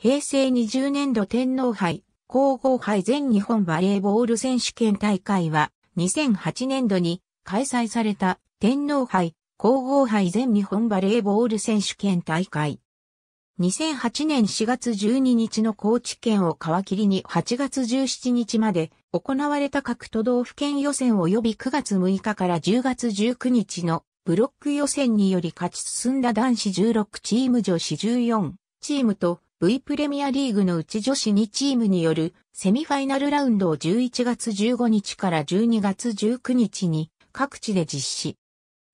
平成20年度天皇杯、皇后杯全日本バレーボール選手権大会は、2008年度に開催された天皇杯、皇后杯全日本バレーボール選手権大会。2008年4月12日の高知県を皮切りに8月17日まで行われた各都道府県予選及び9月6日から10月19日のブロック予選により勝ち進んだ男子16チーム女子14チームと V プレミアリーグのうち女子2チームによるセミファイナルラウンドを11月15日から12月19日に各地で実施。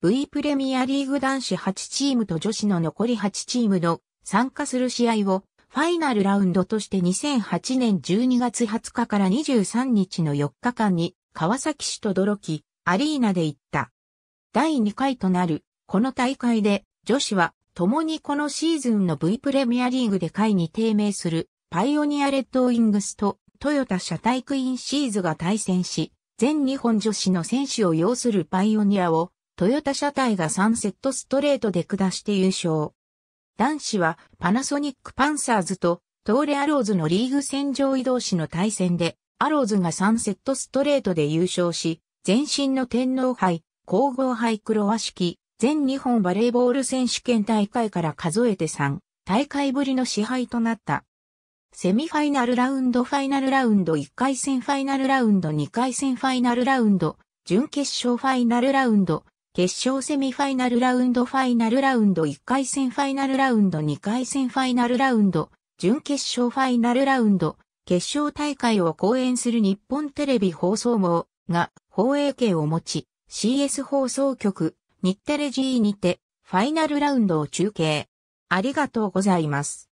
V プレミアリーグ男子8チームと女子の残り8チームの参加する試合をファイナルラウンドとして2008年12月20日から23日の4日間に川崎市と泥木アリーナで行った。第2回となるこの大会で女子は共にこのシーズンの V プレミアリーグで下位に低迷するパイオニアレッドウィングスとトヨタ車体クイーンシーズが対戦し、全日本女子の選手を要するパイオニアをトヨタ車体が3セットストレートで下して優勝。男子はパナソニックパンサーズとトーレアローズのリーグ戦上移動士の対戦で、アローズが3セットストレートで優勝し、前身の天皇杯、皇后杯黒和式、全日本バレーボール選手権大会から数えて3大会ぶりの支配となった。セミファイナルラウンド、ファイナルラウンド、1回戦ファイナルラウンド、2回戦ファイナルラウンド、準決勝ファイナルラウンド、決勝セミファイナルラウンド、ファイナルラウンド、1回戦ファイナルラウンド、2回戦ファイナルラウンド、準決勝ファイナルラウンド、決勝大会を講演する日本テレビ放送網が放映権を持ち、CS 放送局、日テレ G にて、ファイナルラウンドを中継。ありがとうございます。